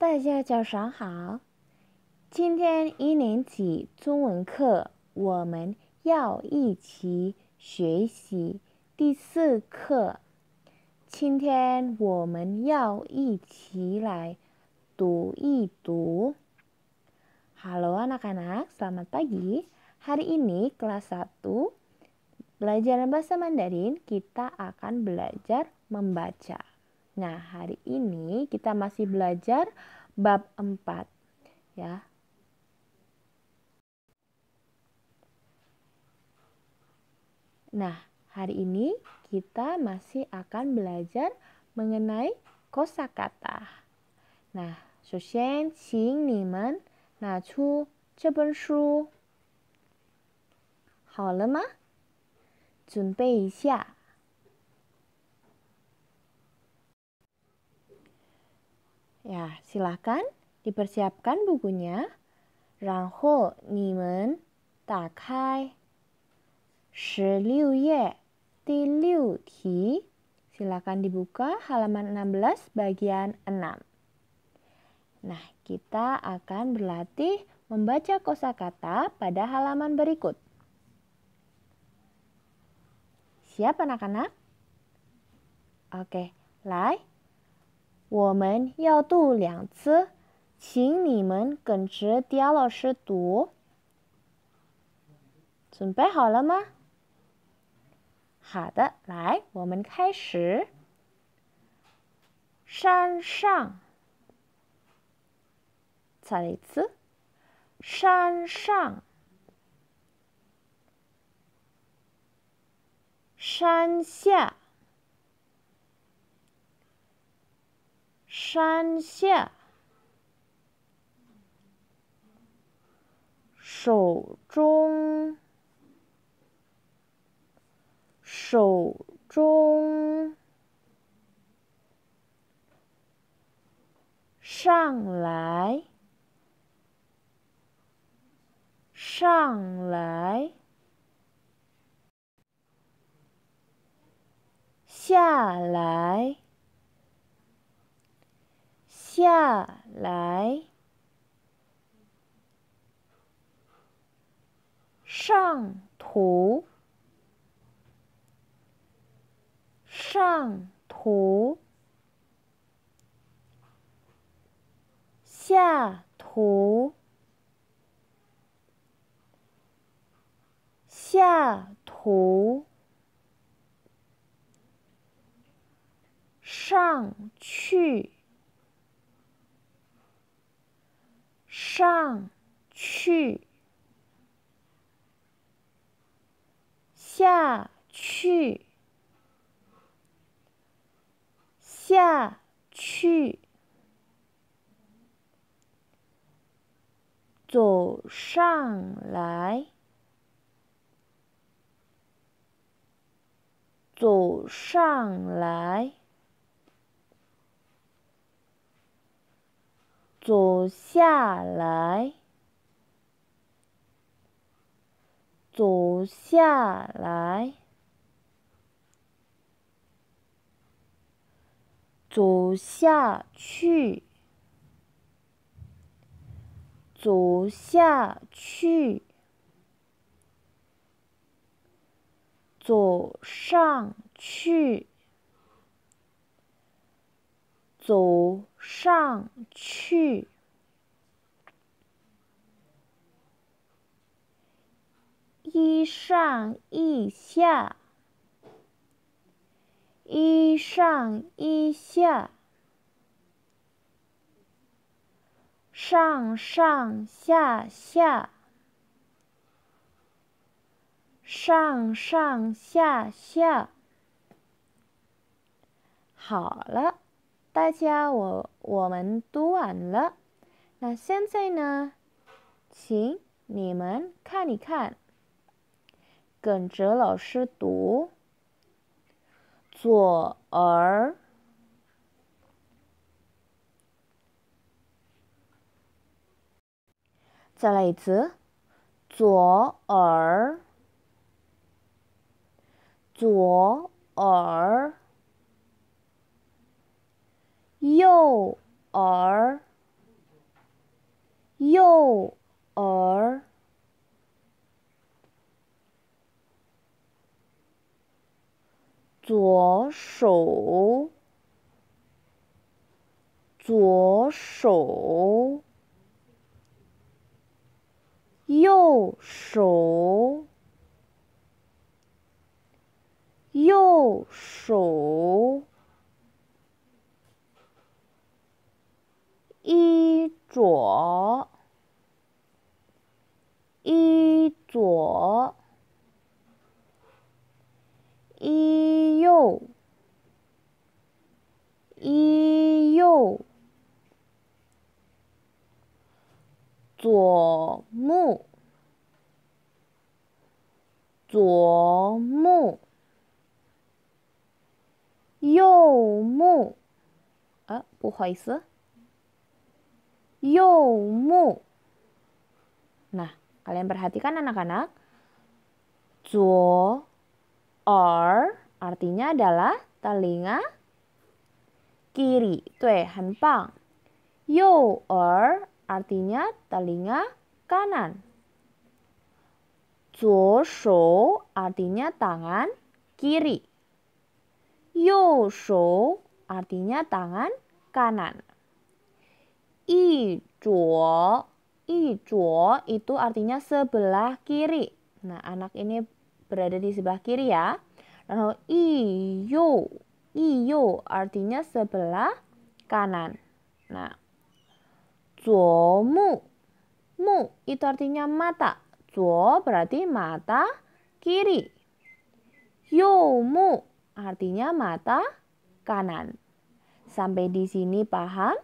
大家早上好，今天一年级中文课我们要一起学习第四课。今天我们要一起来读一读。Halo anak-anak, selamat pagi. Hari ini kelas 1 pelajaran bahasa Mandarin kita akan belajar membaca. Nah, hari ini kita masih belajar bab 4 ya. Nah, hari ini kita masih akan belajar mengenai kosakata. Nah, 首先请你们拿出这本书。好了吗？准备一下。Ya, silahkan dipersiapkan bukunya. nimen, takai, ye Silakan dibuka halaman 16 bagian 6. Nah, kita akan berlatih membaca kosakata pada halaman berikut. Siap anak-anak? Oke, lai 我们要读两次，请你们跟直刁老师读。准备好了吗？好的，来，我们开始。山上，再来一次。山上，山下。山下，手中，手中，上来，上来，下来。下来，上图，上图，下图，下图，上去。上，去，下去，下去，走上来，走上来。走下来，走下来，走下去，走下去，走上去，走。上去，一上一下，一上一下，上上下下，上上下下，好了。大家，我我们读完了。那现在呢？请你们看一看，跟着老师读“左耳”。再来一次，“左耳”，左耳。右耳，右耳，左手，左手，右手，右手。一左，一左，一右，一右，左目，左目，右目。啊，不好意思。Youmu. Nah, kalian perhatikan anak-anak. Zuo or artinya adalah telinga kiri. Tue, eh, hanpang. Yo or artinya telinga kanan. Zuo shou artinya tangan kiri. Yo shou artinya tangan kanan itu artinya sebelah kiri. Nah, anak ini berada di sebelah kiri ya. Lalu iyo iyo artinya sebelah kanan. Nah, mu mu itu artinya mata. Zuo berarti mata kiri. mu artinya mata kanan. Sampai di sini paham?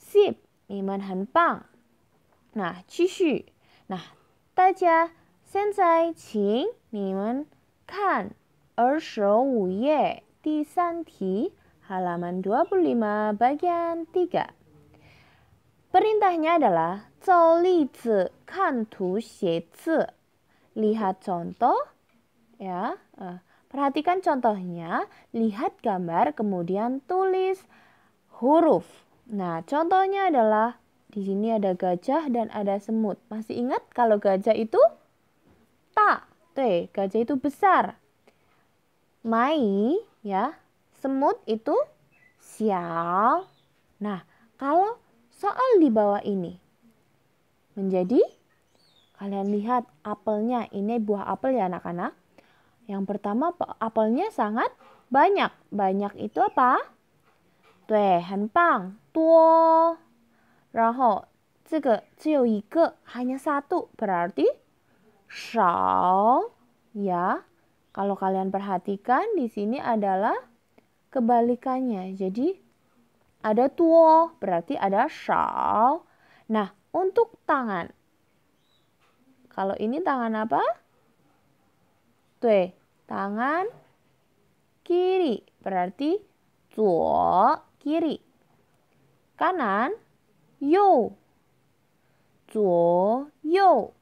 Sip，你们很棒。那继续，那大家现在请你们看二十五页第三题 halaman 25 bagian 3. Perintahnya adalah zi. lihat contoh ya uh, perhatikan contohnya lihat gambar kemudian tulis huruf Nah, contohnya adalah di sini ada gajah dan ada semut. Masih ingat kalau gajah itu tak te, gajah itu besar. Mai ya, semut itu sial. Nah, kalau soal di bawah ini menjadi kalian lihat apelnya, ini buah apel ya anak-anak. Yang pertama apelnya sangat banyak. Banyak itu apa? 对，很棒，多。然后这个只有一个，hanya satu berarti Kalau kalian perhatikan di sini adalah kebalikannya. Jadi ada tuo berarti ada shao. Nah, untuk tangan. Kalau ini tangan apa? Tue, tangan kiri berarti zuo kiri. Kanan, yo. Zuo, yo.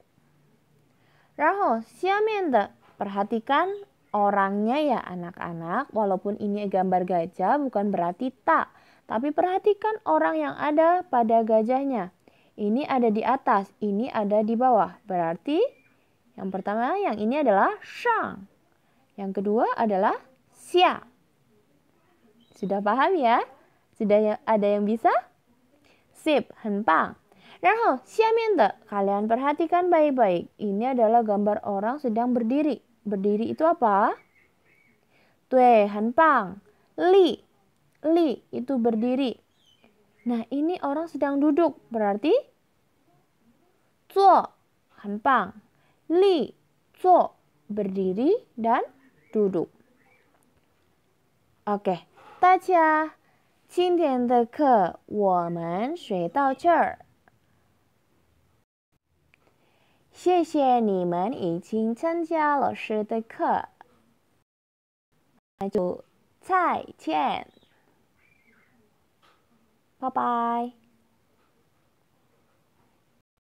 siamende. perhatikan orangnya ya anak-anak. Walaupun ini gambar gajah bukan berarti tak. Tapi perhatikan orang yang ada pada gajahnya. Ini ada di atas, ini ada di bawah. Berarti yang pertama yang ini adalah shang. Yang kedua adalah xia. Sudah paham ya? Sudah ya, ada yang bisa? Sip, henpang. Dan kalian perhatikan baik-baik. Ini adalah gambar orang sedang berdiri. Berdiri itu apa? Tue, hempang. Li, li itu berdiri. Nah, ini orang sedang duduk. Berarti zuo, hempang. Li, zuo, berdiri dan duduk. Oke, okay. tajah. 今天的课我们学到这儿，谢谢你们已经参加老师的课，就再见，拜拜。